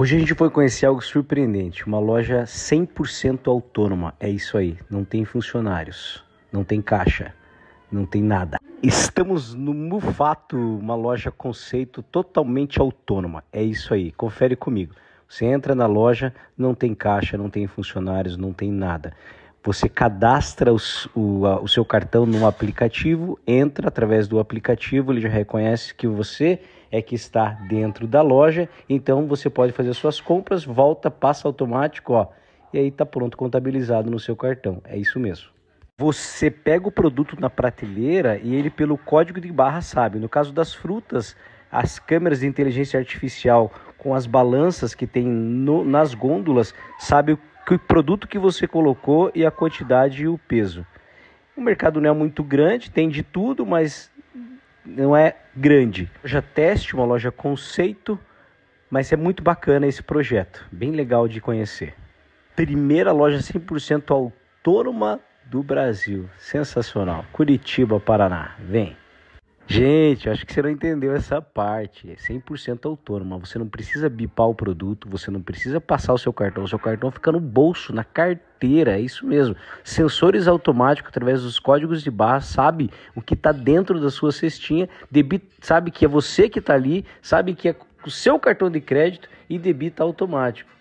Hoje a gente foi conhecer algo surpreendente, uma loja 100% autônoma. É isso aí, não tem funcionários, não tem caixa, não tem nada. Estamos no Mufato, uma loja conceito totalmente autônoma. É isso aí, confere comigo. Você entra na loja, não tem caixa, não tem funcionários, não tem nada. Você cadastra os, o, a, o seu cartão no aplicativo, entra através do aplicativo, ele já reconhece que você é que está dentro da loja, então você pode fazer suas compras, volta, passa automático, ó, e aí está pronto contabilizado no seu cartão. É isso mesmo. Você pega o produto na prateleira e ele pelo código de barra sabe. No caso das frutas, as câmeras de inteligência artificial com as balanças que tem no, nas gôndolas sabe que o produto que você colocou e a quantidade e o peso. O mercado não é muito grande, tem de tudo, mas não é grande. Já teste uma loja conceito, mas é muito bacana esse projeto, bem legal de conhecer. Primeira loja 100% autônoma do Brasil, sensacional. Curitiba, Paraná. Vem. Gente, acho que você não entendeu essa parte. É 100% autônoma. Você não precisa bipar o produto, você não precisa passar o seu cartão. O seu cartão fica no bolso, na carteira. É isso mesmo. Sensores automáticos, através dos códigos de barra, sabe o que está dentro da sua cestinha, sabe que é você que está ali, sabe que é o seu cartão de crédito e debita automático.